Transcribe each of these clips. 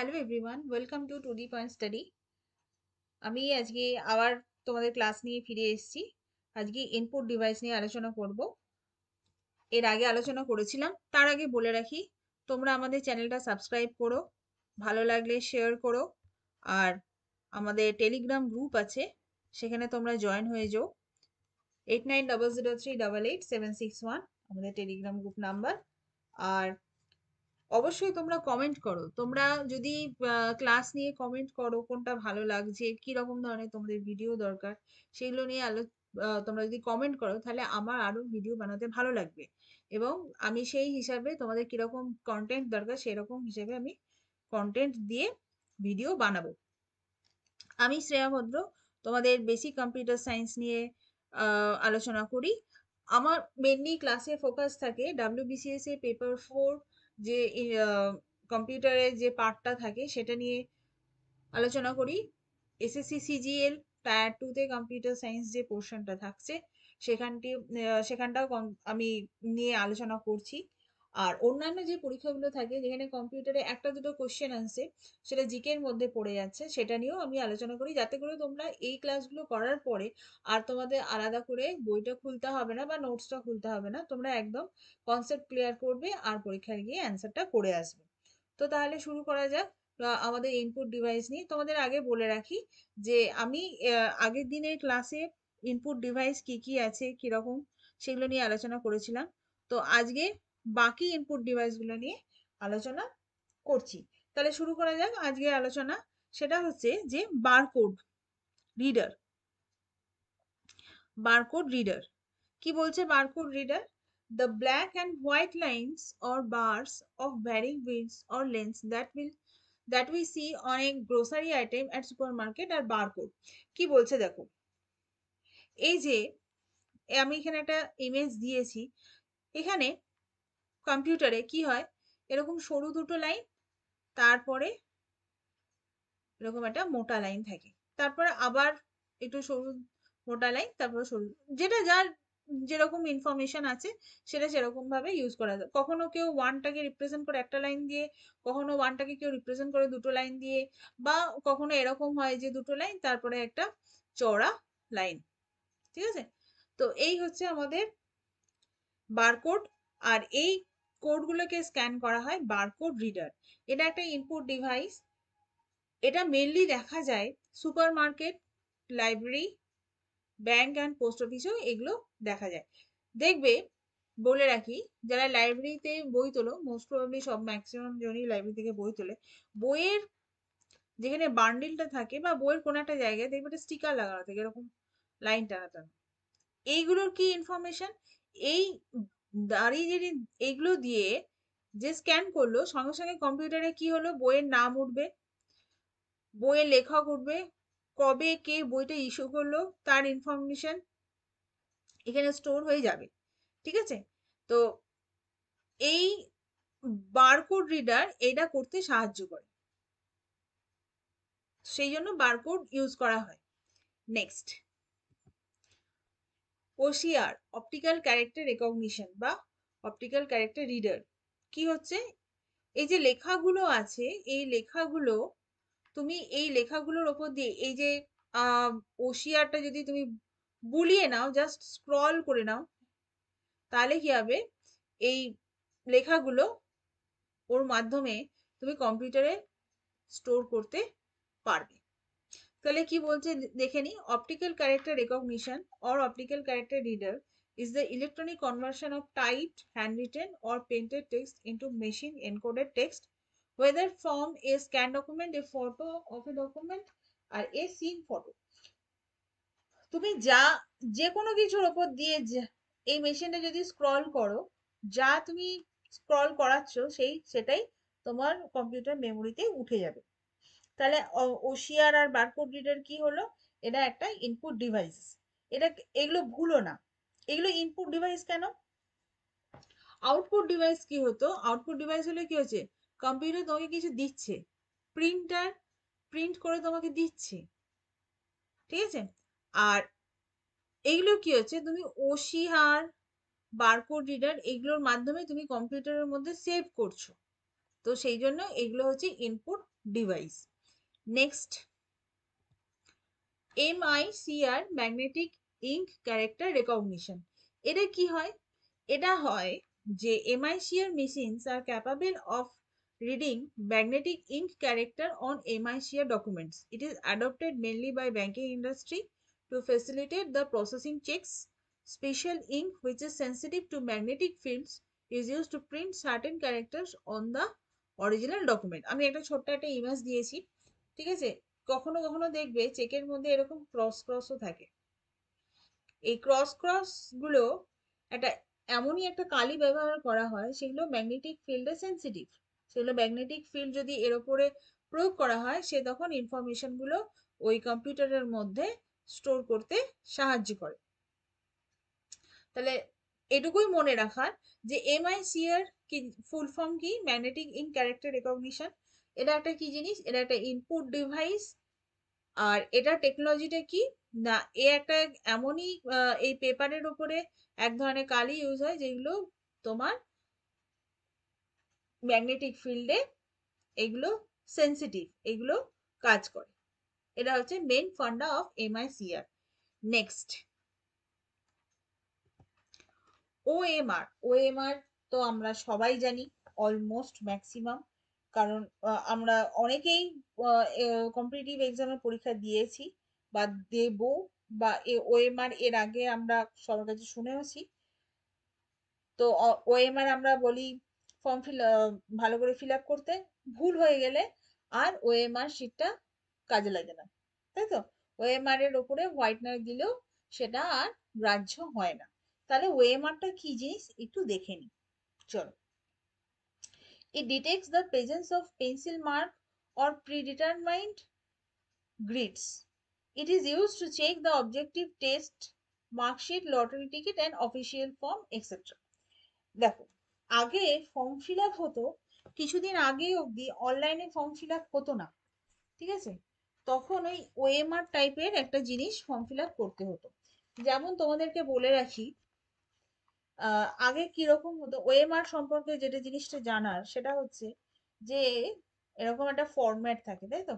Hello everyone welcome to to D point study আমি আজকে আবার তোমাদের ক্লাস নিয়ে ফিরে এসেছি আজকে ইনপুট ডিভাইস নিয়ে আলোচনা করব এর আগে আলোচনা করেছিলাম তার আগে বলে রাখি তোমরা আমাদের চ্যানেলটা সাবস্ক্রাইব করো ভালো লাগলে শেয়ার করো আর আমাদের টেলিগ্রাম গ্রুপ আছে সেখানে তোমরা জয়েন হয়ে যাও eight nine double zero three double eight seven six one আমাদের টেলিগ্রাম গ্রুপ নাম্বার আর অবশ্যই তোমরা কমেন্ট করো তোমরা যদি ক্লাস নিয়ে কমেন্ট করো কোনটা ভালো লাগছে কি রকম ধরনের তোমাদের ভিডিও দরকার সেগুলো নিয়ে আলো তোমরা যদি কমেন্ট করো তাহলে আমার আরো ভিডিও বানাতে ভালো লাগবে এবং আমি সেই হিসাবে তোমাদের কিরকম কন্টেন্ট দরকার সেরকম হিসাবে আমি কন্টেন্ট দিয়ে ভিডিও বানাবো আমি শ্রেয়া ভদ্র তোমাদের বেসিক কম্পিউটার সায়েন্স নিয়ে আলোচনা করি আমার মেনলি ক্লাসে ফোকাস থাকে ডাব্লিউবিসিএস এর পেপার ফোর যে কম্পিউটারের যে পার্টটা থাকে সেটা নিয়ে আলোচনা করি এসএসসি সিজিএল টায়ার টুতে কম্পিউটার সায়েন্স যে পোর্শনটা থাকছে সেখানটি সেখানটাও আমি নিয়ে আলোচনা করছি আর অন্যান্য যে পরীক্ষাগুলো থাকে যেখানে কম্পিউটারে একটা দুটো কোশ্চেন আসছে সেটা কের মধ্যে পড়ে যাচ্ছে সেটা নিয়েও আমি আলোচনা করি যাতে করে তোমরা এই ক্লাসগুলো করার পরে আর তোমাদের আলাদা করে বইটা খুলতে হবে না বা নোটসটা খুলতে হবে না তোমরা একদম কনসেপ্ট ক্লিয়ার করবে আর পরীক্ষায় গিয়ে অ্যান্সারটা করে আসবে তো তাহলে শুরু করা যাক আমাদের ইনপুট ডিভাইস নিয়ে তোমাদের আগে বলে রাখি যে আমি আগের দিনের ক্লাসে ইনপুট ডিভাইস কি কি আছে কীরকম সেগুলো নিয়ে আলোচনা করেছিলাম তো আজকে বাকি ইনপুট ডিভাইসগুলো নিয়ে আলোচনা করছি তাহলে শুরু করা যাক আজকের আলোচনা সেটা হচ্ছে যে বারকোড রিডার বারকোড রিডার কি বলছে barcode reader the black and white lines or bars of varying widths or lengths that will that we see অনেক grocery item at supermarket আর বারকোড কি বলছে দেখো এই যে আমি এখানে একটা ইমেজ দিয়েছি এখানে কম্পিউটারে কি হয় এরকম সরু দুটো লাইন তারপরে এরকম একটা মোটা লাইন থাকে তারপরে আবার একটু সরু মোটা লাইন তারপরে সরু যেটা যার যেরকম ইনফরমেশন আছে সেটা ভাবে ইউজ করা যায় কখনো কেউ ওয়ানটাকে রিপ্রেজেন্ট করে একটা লাইন দিয়ে কখনো ওয়ানটাকে কেউ রিপ্রেজেন্ট করে দুটো লাইন দিয়ে বা কখনো এরকম হয় যে দুটো লাইন তারপরে একটা চওড়া লাইন ঠিক আছে তো এই হচ্ছে আমাদের বারকোড আর এই কোডগুলোকে স্ক্যান করা হয় বারকোড রিডার এটা একটা ইনপুট ডিভাইস এটা মেনলি দেখা যায় supermarket library bank and post অফিসেও এগুলো দেখা যায় দেখবে বলে রাখি যারা লাইব্রেরিতে বই তোলো মোস্ট প্রবলি সব ম্যাক্সিমাম জনই লাইব্রেরি থেকে বই তোলে বইয়ের যেখানে বান্ডিলটা থাকে বা বইয়ের কোনো একটা জায়গায় দেখবে একটা স্টিকার লাগানো থাকে এরকম লাইন টানা টানা এইগুলোর কি ইনফরমেশন এই দাঁড়িয়ে এগুলো দিয়ে যে স্ক্যান করলো সঙ্গে সঙ্গে কম্পিউটারে কি হলো বইয়ের নাম উঠবে বইয়ের লেখক উঠবে কবে কে বইটা ইস্যু করলো তার ইনফরমেশন এখানে স্টোর হয়ে যাবে ঠিক আছে তো এই বারকোড রিডার এটা করতে সাহায্য করে সেই জন্য বারকোড ইউজ করা হয় next OCR optical character recognition বা অপটিক্যাল ক্যারেক্টার রিডার কি হচ্ছে এই যে লেখাগুলো আছে এই লেখাগুলো তুমি এই লেখাগুলোর ওপর দিয়ে এই যে ওসিআরটা যদি তুমি বুলিয়ে নাও জাস্ট স্ক্রল করে নাও তাহলে কি হবে এই লেখাগুলো ওর মাধ্যমে তুমি কম্পিউটারে স্টোর করতে পারবে তাহলে কি বলছে দেখে নি optical character recognition or optical character reader is the electronic conversion of typed, handwritten or printed text into machine encoded text whether from a scan document, a photo of a document or a scene photo. তুমি যা যে কোনো কিছুর ওপর দিয়ে এই মেশিনটা যদি স্ক্রল করো যা তুমি স্ক্রল করাচ্ছ সেই সেটাই তোমার কম্পিউটার মেমোরিতে উঠে যাবে তাহলে ওশিয়ার আর বারকোড রিডার কি হলো এটা একটা ইনপুট ডিভাইস এটা এগুলো ভুলো না এগুলো ইনপুট ডিভাইস কেন আউটপুট ডিভাইস কি হতো আউটপুট ডিভাইস হলে কি হচ্ছে কম্পিউটার তোমাকে কিছু দিচ্ছে প্রিন্টার প্রিন্ট করে তোমাকে দিচ্ছে ঠিক আছে আর এগুলো কি হচ্ছে তুমি ওশিয়ার বারকোড রিডার এগুলোর মাধ্যমে তুমি কম্পিউটারের মধ্যে সেভ করছো তো সেই জন্য এগুলো হচ্ছে input device next MICR magnetic ink character recognition এটা কি হয় এটা হয় যে MICR machines are capable of reading magnetic ink character on MICR documents it is adopted mainly by banking industry to facilitate the processing cheques special ink which is sensitive to magnetic fields is used to print certain characters on the original document আমি একটা ছোট্ট একটা image দিয়েছি ঠিক আছে কখনো কখনো দেখবে চেকের মধ্যে এরকম ক্রস ক্রসও থাকে এই ক্রস ক্রস গুলো একটা এমনই একটা কালি ব্যবহার করা হয় সেগুলো ম্যাগনেটিক ফিল্ডে সেন্সিটিভ সেগুলো ম্যাগনেটিক ফিল্ড যদি এর ওপরে প্রয়োগ করা হয় সে তখন ইনফরমেশনগুলো ওই কম্পিউটারের মধ্যে স্টোর করতে সাহায্য করে তাহলে এটুকুই মনে রাখার যে এমআইসি এর কি ফুল ফর্ম কি ম্যাগনেটিক ইন ক্যারেক্টার রেকগনিশন এটা একটা কি জিনিস এটা একটা ইনপুট ডিভাইস আর এটা টেকনোলজিটা কি না এ একটা এমনই এই পেপারের ওপরে এক ধরনের কালি ইউজ হয় যেগুলো তোমার ম্যাগনেটিক ফিল্ডে এগুলো সেন্সিটিভ এগুলো কাজ করে এটা হচ্ছে main funda of M I C R next OMR OMR তো আমরা সবাই জানি অলমোস্ট ম্যাক্সিমাম কারণ আমরা অনেকেই কম্পিটিটিভ এক্সামের পরীক্ষা দিয়েছি বা দেব বা ওএমআর এর আগে আমরা সবার কাছে শুনেওছি তো ওএমআর আমরা বলি ফর্ম ফিল ভালো করে ফিল আপ করতে ভুল হয়ে গেলে আর ওএমআর শিটটা কাজে লাগে না তাই তো ওএমআর এর ওপরে হোয়াইটনার দিলেও সেটা আর গ্রাহ্য হয় না তাহলে ওএমআরটা কি জিনিস একটু দেখে নি চলো It detects the presence of pencil mark or predetermined grids. It is used to check the objective test, mark sheet, lottery ticket and official form etc. দেখো আগে ফর্ম ফিল আপ হতো কিছুদিন আগে অবধি অনলাইনে ফর্ম ফিল আপ হতো না ঠিক আছে তখন ওই ওএমআর টাইপের একটা জিনিস ফর্ম ফিল আপ করতে হতো যেমন তোমাদেরকে বলে রাখি আগে কিরকম হতো ওএমআর সম্পর্কে যেটা জিনিসটা জানার সেটা হচ্ছে যে এরকম একটা ফর্ম্যাট থাকে তাই তো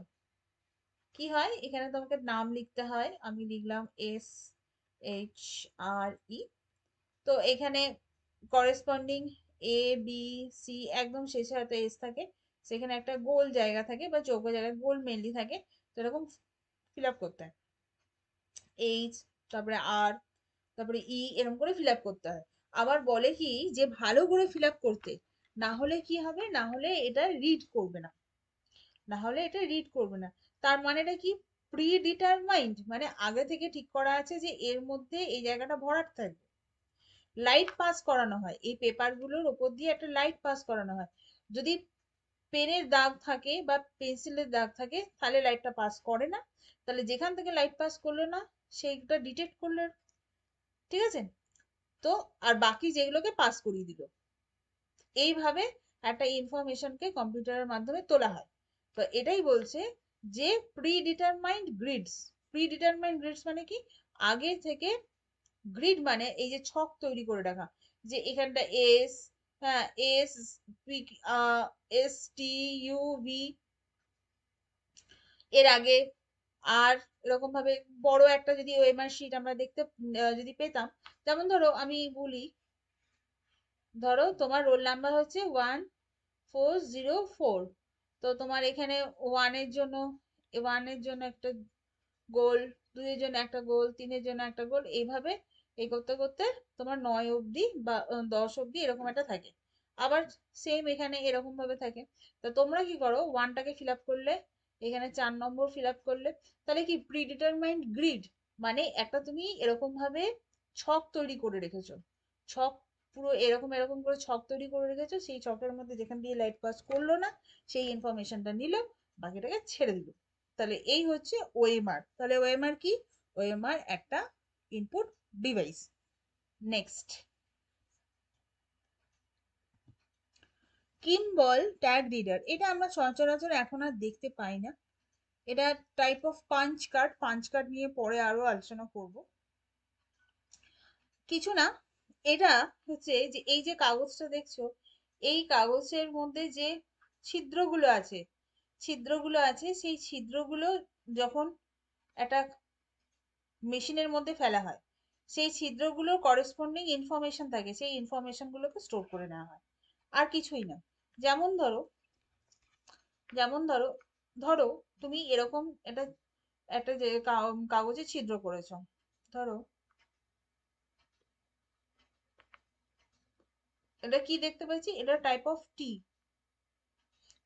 কি হয় এখানে তোমাকে নাম লিখতে হয় আমি লিখলাম এস এইচ আর ই তো এখানে করেসপন্ডিং এ বি সি একদম শেষে হয়তো এস থাকে সেখানে একটা গোল জায়গা থাকে বা চৌকো জায়গায় গোল মেনলি থাকে তো এরকম ফিল আপ করতে হয় এইচ তারপরে আর তারপরে ই e, এরকম করে ফিল আপ করতে হয় আবার বলে কি যে ভালো করে ফিল করতে না হলে কি হবে না হলে এটা রিড করবে না না হলে এটা রিড করবে না তার মানেটা কি প্রি ডিটারমাইন্ড মানে আগে থেকে ঠিক করা আছে যে এর মধ্যে এই জায়গাটা ভরাট থাকবে লাইট পাস করানো হয় এই পেপারগুলোর ওপর দিয়ে একটা লাইট পাস করানো হয় যদি পেনের দাগ থাকে বা পেন্সিলের দাগ থাকে তাহলে লাইটটা পাস করে না তাহলে যেখান থেকে লাইট পাস করলো না সেইটা ডিটেক্ট করলো ঠিক আছে তো আর বাকি যেগুলোকে পাস করিয়ে দিল এইভাবে একটা ইনফরমেশনকে কম্পিউটারের মাধ্যমে তোলা হয় তো এটাই বলছে যে predetermined grids predetermined grids মানে কি আগে থেকে গ্রিড মানে এই যে ছক তৈরি করে রাখা যে এখানটা এস হ্যাঁ S S T U V এর আগে আর এরকম ভাবে বড় একটা যদি ওএমআর শিট আমরা দেখতে যদি পেতাম যেমন ধরো আমি বলি ধরো তোমার রোল নাম্বার হচ্ছে ওয়ান ফোর জিরো ফোর তো তোমার এখানে ওয়ানের জন্য ওয়ানের জন্য একটা গোল দুইয়ের জন্য একটা গোল তিনের জন্য একটা গোল এইভাবে এই করতে করতে তোমার নয় অবধি বা দশ অবধি এরকম একটা থাকে আবার সেম এখানে এরকম ভাবে থাকে তা তোমরা কি করো ওয়ানটাকে ফিল আপ করলে এখানে চার নম্বর ফিল আপ করলে তাহলে কি প্রিডিটারমাইন্ড গ্রিড মানে একটা তুমি এরকমভাবে ছক তৈরি করে রেখেছো ছক পুরো এরকম এরকম করে ছক তৈরি করে রেখেছো সেই ছকের মধ্যে যেখান দিয়ে লাইট পাস করলো না সেই ইনফরমেশনটা নিল বাকিটাকে ছেড়ে দিল তাহলে এই হচ্ছে ওএমআর তাহলে ওএমআর কি ওএমআর একটা input device next Kimball tag reader এটা আমরা সচরাচর এখন আর দেখতে পাই না এটা type of punch card punch card নিয়ে পরে আরও আলোচনা করব কিছু না এটা হচ্ছে যে এই যে কাগজটা দেখছো এই কাগজের মধ্যে যে ছিদ্রগুলো আছে ছিদ্রগুলো আছে সেই ছিদ্রগুলো যখন একটা মেশিনের মধ্যে ফেলা হয় সেই ছিদ্রগুলোর করেসপন্ডিং ইনফরমেশন থাকে সেই ইনফরমেশনগুলোকে স্টোর করে নেওয়া হয় আর কিছুই না যেমন ধরো যেমন ধরো ধরো তুমি এরকম এটা একটা যে কাগজে ছিদ্র করেছ ধরো এটা কি দেখতে পাচ্ছি এটা টাইপ অফ টি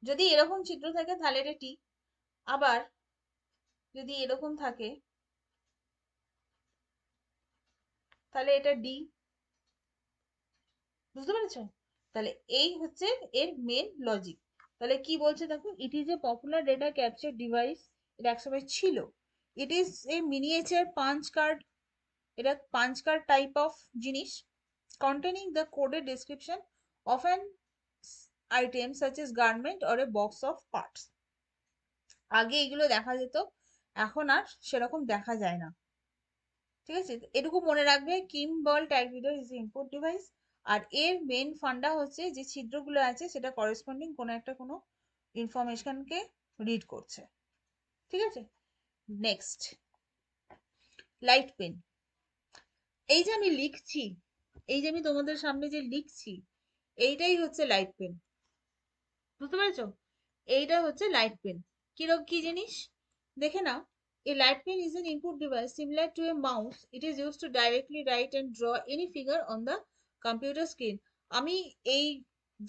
যদি এরকম ছিদ্র থাকে তাহলে এটা টি আবার যদি এরকম থাকে তাহলে এটা ডি বুঝতে পেরেছো তাহলে এই হচ্ছে এর মেন লজিক তাহলে কি বলছে দেখো it is a popular data capture device এটা একসময় ছিল it is a miniature punch card এটা পাঞ্চ কার্ড টাইপ অফ জিনিস কন্টেনিং দ্য কোডের description of an item such as garment or a box of parts আগে এগুলো দেখা যেত এখন আর সেরকম দেখা যায় না ঠিক আছে এটুকু মনে রাখবে Kimball tag reader is input device আর এর মেন ফান্ডা হচ্ছে যে ছিদ্রগুলো আছে সেটা করেসপন্ডিং কোনো একটা কোনো ইনফরমেশনকে রিড করছে ঠিক আছে নেক্সট লাইট পেন এই যে আমি লিখছি এই যে আমি তোমাদের সামনে যে লিখছি এইটাই হচ্ছে লাইট পেন বুঝতে পেরেছ এইটা হচ্ছে লাইট পেন কিরক কি জিনিস দেখে নাও A light pen is an input device similar to a mouse. It is used to directly write and draw any figure on the computer screen আমি এই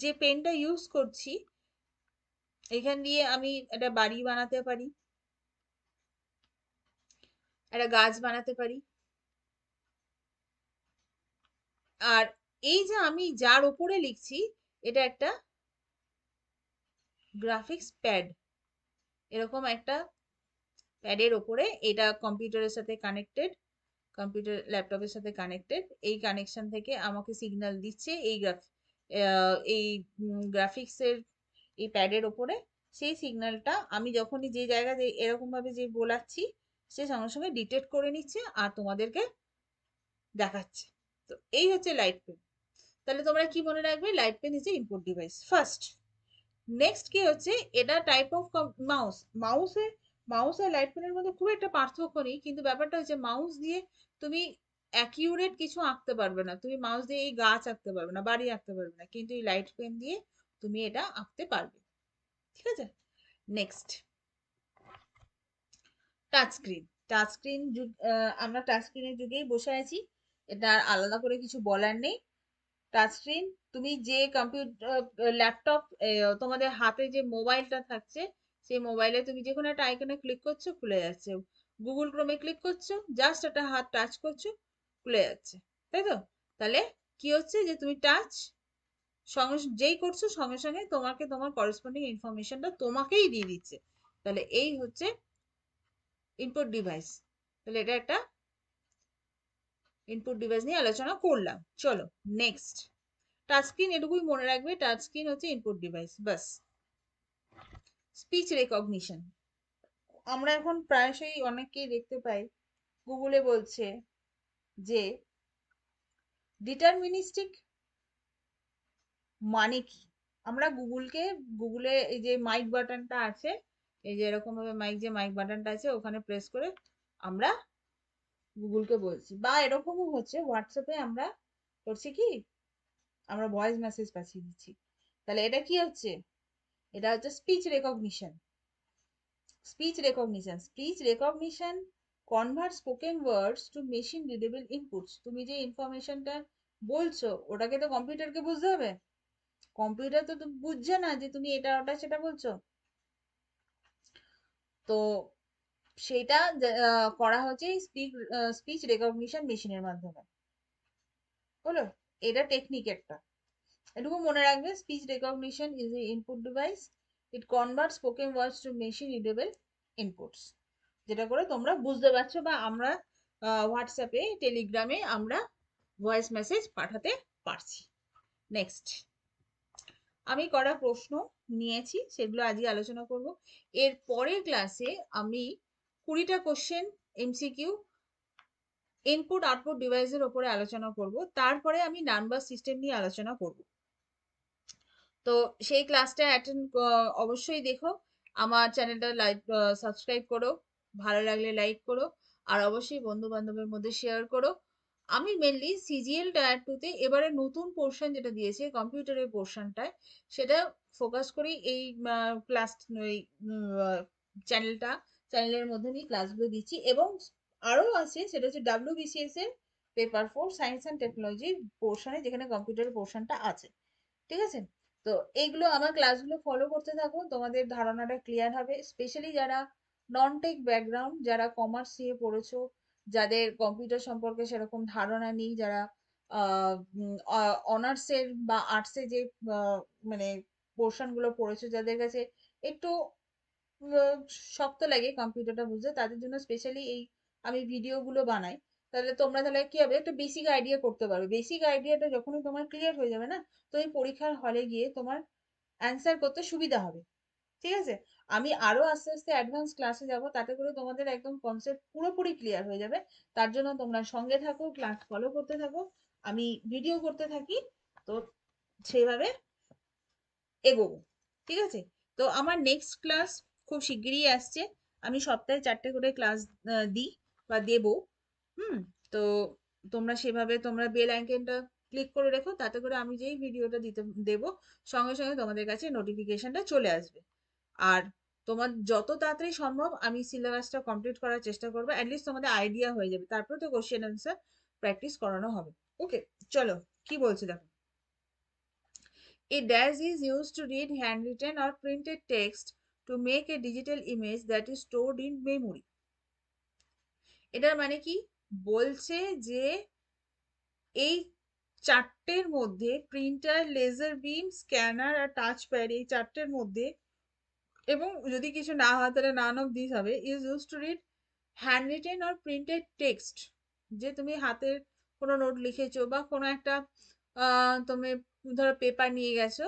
যে পেনটা ইউজ করছি এখান দিয়ে আমি একটা বাড়ি বানাতে পারি একটা গাছ বানাতে পারি আর এই যে আমি যার ওপরে লিখছি এটা একটা গ্রাফিক্স প্যাড এরকম একটা প্যাডের ওপরে এটা কম্পিউটারের সাথে কানেক্টেড কম্পিউটার ল্যাপটপের সাথে কানেক্টেড এই কানেকশন থেকে আমাকে সিগনাল দিচ্ছে এই গ্রাফ এই গ্রাফিক্সের এই প্যাডের ওপরে সেই সিগন্যালটা আমি যখনই যে জায়গায় এরকমভাবে যে বোলাচ্ছি সে সঙ্গে সঙ্গে ডিটেক্ট করে নিচ্ছে আর তোমাদেরকে দেখাচ্ছে তো এই হচ্ছে লাইট পেন তাহলে তোমরা কি মনে রাখবে light pen is a input device first next কি হচ্ছে এটা টাইপ অফ মাউস মাউসে মাউস আর লাইট পেনের মধ্যে খুব একটা পার্থক্য নেই কিন্তু ব্যাপারটা হচ্ছে মাউস দিয়ে তুমি অ্যাকিউরেট কিছু আঁকতে পারবে না তুমি মাউস দিয়ে এই গাছ আঁকতে পারবে না বাড়ি আঁকতে পারবে না কিন্তু এই লাইট পেন দিয়ে তুমি এটা আঁকতে পারবে ঠিক আছে next touch screen touch screen যুগ আমরা টাচ স্ক্রিনের যুগেই বসে আছি এটা আর আলাদা করে কিছু বলার নেই টাচ স্ক্রিন তুমি যে কম্পিউটার ল্যাপটপ তোমাদের হাতে যে মোবাইলটা থাকছে সেই মোবাইলে তুমি যে কোনো একটা আইকনে ক্লিক করছো খুলে যাচ্ছে গুগল ক্রোমে ক্লিক করছো জাস্ট একটা হাত টাচ করছো খুলে যাচ্ছে তাই তো তাহলে কি হচ্ছে যে তুমি টাচ সঙ্গে যেই করছো সঙ্গে সঙ্গে তোমাকে তোমার করসপন্ডিং ইনফরমেশনটা তোমাকেই দিয়ে দিচ্ছে তাহলে এই হচ্ছে ইনপুট ডিভাইস তাহলে এটা একটা ইনপুট ডিভাইস নিয়ে আলোচনা করলাম চলো নেক্সট টাচ স্ক্রিন এটুকুই মনে রাখবে টাচ স্ক্রিন হচ্ছে ইনপুট ডিভাইস বাস স্পিচ রেকগনিশন আমরা এখন প্রায়শই অনেককেই দেখতে পাই গুগলে বলছে যে ডিটারমিনিস্টিক মানে কি আমরা গুগলকে গুগলে এই যে মাইক বাটনটা আছে এই যে এরকমভাবে মাইক যে মাইক বাটনটা আছে ওখানে প্রেস করে আমরা গুগলকে বলছি বা এরকমও হচ্ছে হোয়াটসঅ্যাপে আমরা করছি কি আমরা ভয়েস মেসেজ পাঠিয়ে দিচ্ছি তাহলে এটা কি হচ্ছে এটা হচ্ছে speech recognition speech recognition speech recognition convert spoken words to machine readable inputs তুমি যে ইনফরমেশনটা বলছো ওটাকে তো কম্পিউটারকে বুঝতে হবে কম্পিউটার তো বুঝছে না যে তুমি এটা ওটা সেটা বলছো তো সেটা করা হচ্ছে স্পিচ স্পিচ রেকগনিশন মেশিনের মাধ্যমে হলো এটা টেকনিক একটা এটুকু মনে রাখবে speech recognition is a input device it convert spoken words to machine readable inputs যেটা করে তোমরা বুঝতে পারছো বা আমরা হোয়াটসঅ্যাপে টেলিগ্রামে আমরা ভয়েস মেসেজ পাঠাতে পারছি নেক্সট আমি করা প্রশ্ন নিয়েছি সেগুলো আজকে আলোচনা করব এর পরের ক্লাসে আমি কুড়িটা কোশ্চেন এমসিকিউ ইনপুট আউটপুট ডিভাইসের ওপরে আলোচনা করব তারপরে আমি নাম্বার সিস্টেম নিয়ে আলোচনা করব তো সেই ক্লাসটা অ্যাটেন্ড অবশ্যই দেখো আমার চ্যানেলটা লাইক সাবস্ক্রাইব করো ভালো লাগলে লাইক করো আর অবশ্যই বন্ধু বান্ধবের মধ্যে শেয়ার করো আমি মেনলি সিজিএল টায়ার টুতে এবারে নতুন পোর্শন যেটা দিয়েছে কম্পিউটারের পোর্শনটায় সেটা ফোকাস করি এই ক্লাস ওই চ্যানেলটা চ্যানেলের মধ্যে আমি ক্লাসগুলো দিচ্ছি এবং আরও আছে সেটা হচ্ছে ডাব্লিউবিসিএস এর paper four science and technology পোর্শনে যেখানে কম্পিউটারের পোর্শনটা আছে ঠিক আছে তো এইগুলো আমার ক্লাসগুলো ফলো করতে থাকো তোমাদের ধারণাটা ক্লিয়ার হবে স্পেশালি যারা নন টেক ব্যাকগ্রাউন্ড যারা কমার্স নিয়ে পড়েছো যাদের কম্পিউটার সম্পর্কে সেরকম ধারণা নেই যারা অনার্সের বা আর্টসে যে মানে পোর্শনগুলো পড়েছো যাদের কাছে একটু শক্ত লাগে কম্পিউটারটা বুঝতে তাদের জন্য স্পেশালি এই আমি ভিডিওগুলো বানাই তাহলে তোমরা তাহলে কি হবে একটা বেসিক আইডিয়া করতে পারবে বেসিক আইডিয়াটা যখনই তোমার ক্লিয়ার হয়ে যাবে না তো এই পরীক্ষার হলে গিয়ে তোমার অ্যান্সার করতে সুবিধা হবে ঠিক আছে আমি আরো আস্তে আস্তে অ্যাডভান্স ক্লাসে যাব তাতে করে তোমাদের একদম কনসেপ্ট পুরোপুরি ক্লিয়ার হয়ে যাবে তার জন্য তোমরা সঙ্গে থাকো ক্লাস ফলো করতে থাকো আমি ভিডিও করতে থাকি তো সেইভাবে এগোবো ঠিক আছে তো আমার নেক্সট ক্লাস খুব শিগগিরই আসছে আমি সপ্তাহে চারটে করে ক্লাস দিই বা দেবো হুম তো তোমরা সেভাবে তোমরা বেল আইকনটা ক্লিক করে রেখো তাতে করে আমি যেই ভিডিওটা দিতে দেব সঙ্গে সঙ্গে তোমাদের কাছে নোটিফিকেশনটা চলে আসবে আর তোমার যত তাড়াতাড়ি সম্ভব আমি সিলেবাসটা কমপ্লিট করার চেষ্টা করবো অ্যাটলিস্ট তোমাদের আইডিয়া হয়ে যাবে তারপরে তো কোশ্চেন অ্যান্সার প্র্যাকটিস করানো হবে ওকে চলো কি বলছো দেখো a dash is use to read hand written আর printed text to make a digital image that is stored in memory এটার মানে কি বলছে যে এই চারটের মধ্যে প্রিন্টার লেজার বিম স্ক্যানার আর টাচ প্যাড এই চারটের মধ্যে এবং যদি কিছু না হয় তাহলে নান অফ দিস হবে is use to read hand written or printed text যে তুমি হাতের কোনো নোট লিখেছো বা কোনো একটা তুমি ধরো পেপার নিয়ে গেছো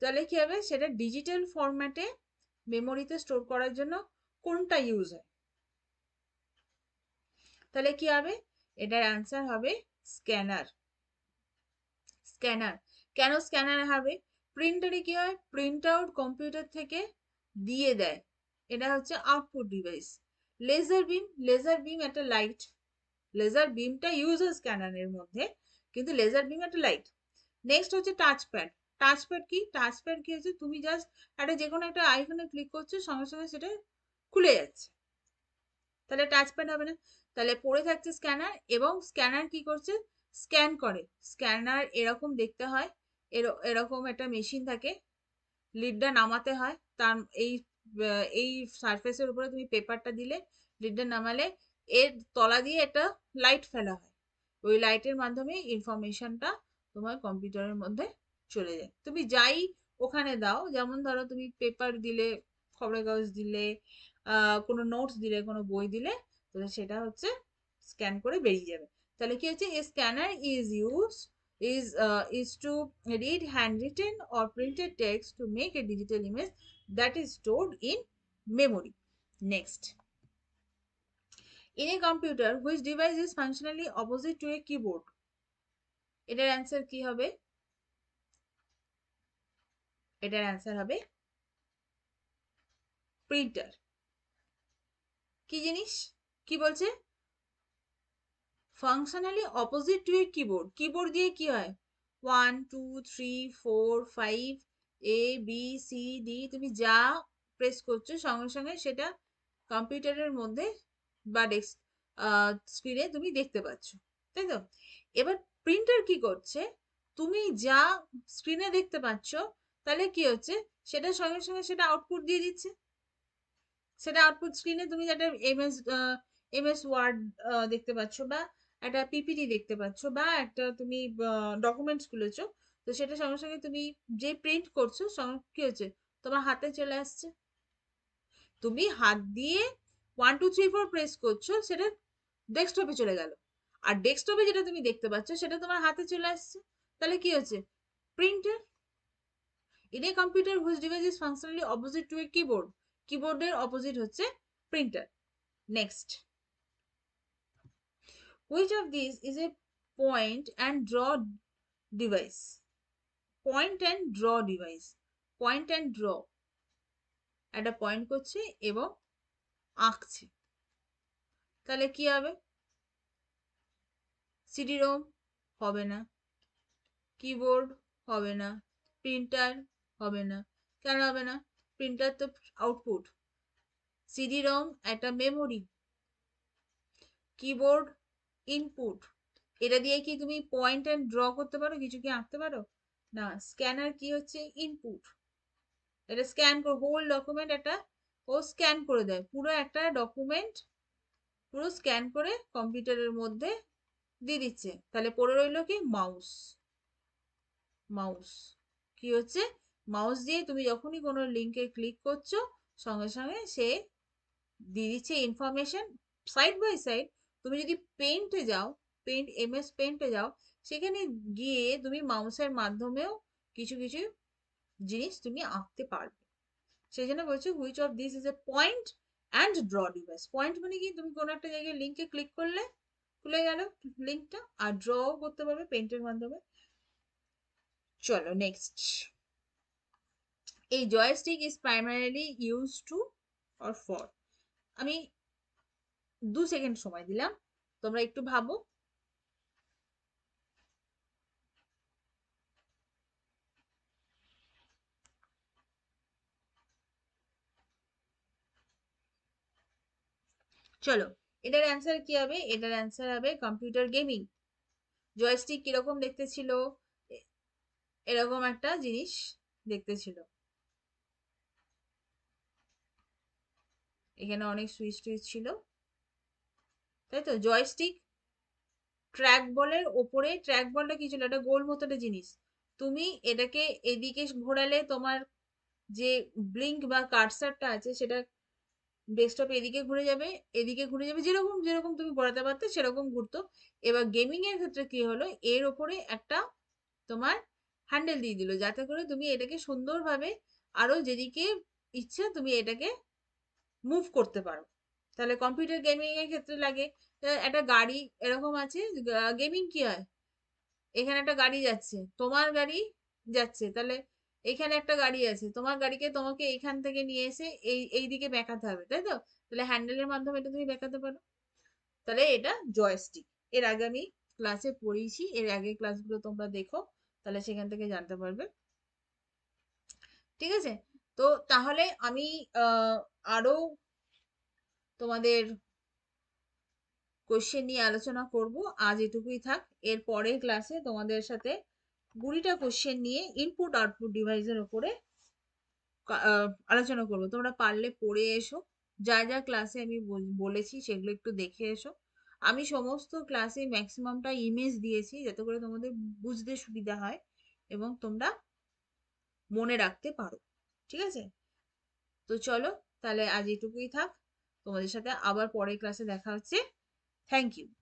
তাহলে কী হবে সেটা ডিজিটাল ফরম্যাটে মেমোরিতে স্টোর করার জন্য কোনটা ইউজ হয় তাহলে কি হবে এটার অ্যান্সার হবে স্ক্যানার স্ক্যানার কেন স্ক্যানার হবে প্রিন্টারে কি হয় প্রিন্ট আউট কম্পিউটার থেকে দিয়ে দেয় এটা হচ্ছে output device laser beam laser beam একটা লাইট লেজার বিমটা ইউজার স্ক্যানারের মধ্যে কিন্তু লেজার বিম একটা লাইট নেক্সট হচ্ছে টাচ প্যাড টাচ প্যাড কি টাচ প্যাড কি হচ্ছে তুমি জাস্ট একটা যে কোনো একটা আইফোনে ক্লিক করছো সঙ্গে সঙ্গে সেটা খুলে যাচ্ছে তাহলে টাচ প্যাড হবে না তাহলে পড়ে থাকছে স্ক্যানার এবং স্ক্যানার কি করছে স্ক্যান করে স্ক্যানার এরকম দেখতে হয় এরকম একটা মেশিন থাকে লিডটা নামাতে হয় তার এই এই সারফেসের উপরে তুমি পেপারটা দিলে লিডটা নামালে এর তলা দিয়ে একটা লাইট ফেলা হয় ওই লাইটের মাধ্যমে ইনফরমেশনটা তোমার কম্পিউটারের মধ্যে চলে যায় তুমি যাই ওখানে দাও যেমন ধরো তুমি পেপার দিলে খবরের কাগজ দিলে কোনো নোটস দিলে কোনো বই দিলে তাহলে সেটা হচ্ছে স্ক্যান করে বেরিয়ে যাবে তাহলে কি হচ্ছে a scanner is use is is to read hand written or printed text to make a digital image that is stored in memory next in a computer which device is functionally opposite to a keyboard এটার answer কি হবে এটার answer হবে printer কি জিনিস কি বলছে functionally opposite to a keyboard keyboard দিয়ে কি হয় one two three four five A B C D তুমি যা প্রেস করছো সঙ্গে সঙ্গে সেটা কম্পিউটারের মধ্যে বা ডেস্ক স্ক্রিনে তুমি দেখতে পাচ্ছ তাই তো এবার প্রিন্টার কি করছে তুমি যা স্ক্রিনে দেখতে পাচ্ছ তাহলে কি হচ্ছে সেটা সঙ্গে সঙ্গে সেটা আউটপুট দিয়ে দিচ্ছে সেটা আউটপুট স্ক্রিনে তুমি যেটা এমএস এমএস ওয়ার্ড দেখতে পাচ্ছ বা একটা পিপিটি দেখতে পাচ্ছ বা একটা তুমি ডকুমেন্টস খুলেছো তো সেটা সঙ্গে সঙ্গে তুমি যে প্রিন্ট করছো সঙ্গে কি হচ্ছে তোমার হাতে চলে আসছে তুমি হাত দিয়ে one two three four press করছো সেটা ডেস্কটপে চলে গেল আর ডেস্কটপে যেটা তুমি দেখতে পাচ্ছ সেটা তোমার হাতে চলে আসছে তাহলে কি হচ্ছে printer in a computer which device is functionally opposite to a keyboard কিবোর্ডের অপোজিট হচ্ছে printer next Which of these is a point and draw device? Point and draw device. Point and draw. একটা point করছে এবং আঁকছে তাহলে কি হবে CD Rome হবে না কিবোর্ড হবে না প্রিন্টার হবে না কেন হবে না প্রিন্টার তো আউটপুট সিডি রম একটা মেমোরি কিবোর্ড ইনপুট এটা দিয়ে কি তুমি পয়েন্ট অ্যান্ড ড্র করতে পারো কিছু কি আঁকতে পারো না স্ক্যানার কি হচ্ছে ইনপুট এটা স্ক্যান করে হোল ডকুমেন্ট একটা ও স্ক্যান করে দেয় পুরো একটা ডকুমেন্ট পুরো স্ক্যান করে কম্পিউটারের মধ্যে দিয়ে দিচ্ছে তাহলে পড়ে রইল কি মাউস মাউস কি হচ্ছে মাউস দিয়ে তুমি যখনই কোনো লিঙ্কে ক্লিক করছো সঙ্গে সঙ্গে সে দিয়ে দিচ্ছে ইনফরমেশান সাইড বাই সাইড তুমি যদি পেন্টে যাও পেন্ট এম এস পেন্টে যাও সেখানে গিয়ে তুমি মাউসের মাধ্যমেও কিছু কিছু জিনিস তুমি আঁকতে পারবে সেই জন্য বলছি which of this is a point and draw device point মানে কি তুমি কোনো একটা জায়গায় লিঙ্কে ক্লিক করলে খুলে গেল লিঙ্কটা আর ড্রও করতে পারবে পেন্টের মাধ্যমে চলো নেক্সট এই joystick is primarily use to or for আমি দু সেকেন্ড সময় দিলাম তোমরা একটু ভাবো চলো এটার অ্যান্সার কি হবে এটার অ্যান্সার হবে কম্পিউটার গেমিং জয়স্টিক কিরকম দেখতে ছিল এরকম একটা জিনিস দেখতে ছিল এখানে অনেক সুইচ টুইচ ছিল তাই তো জয়স্টিক ট্র্যাক বলের ওপরে ট্র্যাক বলটা কি ছিল একটা গোল মতো একটা জিনিস তুমি এটাকে এদিকে ঘোরালে তোমার যে ব্লিঙ্ক বা কার্সারটা আছে সেটা ডেস্কটপ এদিকে ঘুরে যাবে এদিকে ঘুরে যাবে যেরকম যেরকম তুমি ঘোরাতে পারতে সেরকম ঘুরতো এবার গেমিং এর ক্ষেত্রে কি হলো এর ওপরে একটা তোমার হ্যান্ডেল দিয়ে দিল যাতে করে তুমি এটাকে সুন্দরভাবে আরো যেদিকে ইচ্ছা তুমি এটাকে মুভ করতে পারো তাহলে কম্পিউটার গেমিং এর ক্ষেত্রে লাগে একটা গাড়ি এরকম আছে গেমিং কি হয় এখানে একটা গাড়ি যাচ্ছে তোমার গাড়ি যাচ্ছে তাহলে এখানে একটা গাড়ি আছে তোমার গাড়িকে তোমাকে এখান থেকে নিয়ে এসে এই এই দিকে বেঁকাতে হবে তাই তো তাহলে হ্যান্ডেলের মাধ্যমে এটা তুমি বেঁকাতে পারো তাহলে এটা জয়স্টিক এর আগে আমি ক্লাসে পড়িয়েছি এর আগে ক্লাসগুলো তোমরা দেখো তাহলে সেখান থেকে জানতে পারবে ঠিক আছে তো তাহলে আমি আরও তোমাদের কোশ্চেন নিয়ে আলোচনা করব আজ এটুকুই থাক এর পরের ক্লাসে তোমাদের সাথে কুড়িটা কোশ্চেন নিয়ে ইনপুট আউটপুট ডিভাইসের ওপরে আলোচনা করব তোমরা পারলে পড়ে এসো যা যা ক্লাসে আমি বলেছি সেগুলো একটু দেখে এসো আমি সমস্ত ক্লাসে ম্যাক্সিমামটা ইমেজ দিয়েছি যাতে করে তোমাদের বুঝতে সুবিধা হয় এবং তোমরা মনে রাখতে পারো ঠিক আছে তো চলো তাহলে আজ এটুকুই থাক তোমাদের সাথে আবার পরের ক্লাসে দেখা হচ্ছে থ্যাংক ইউ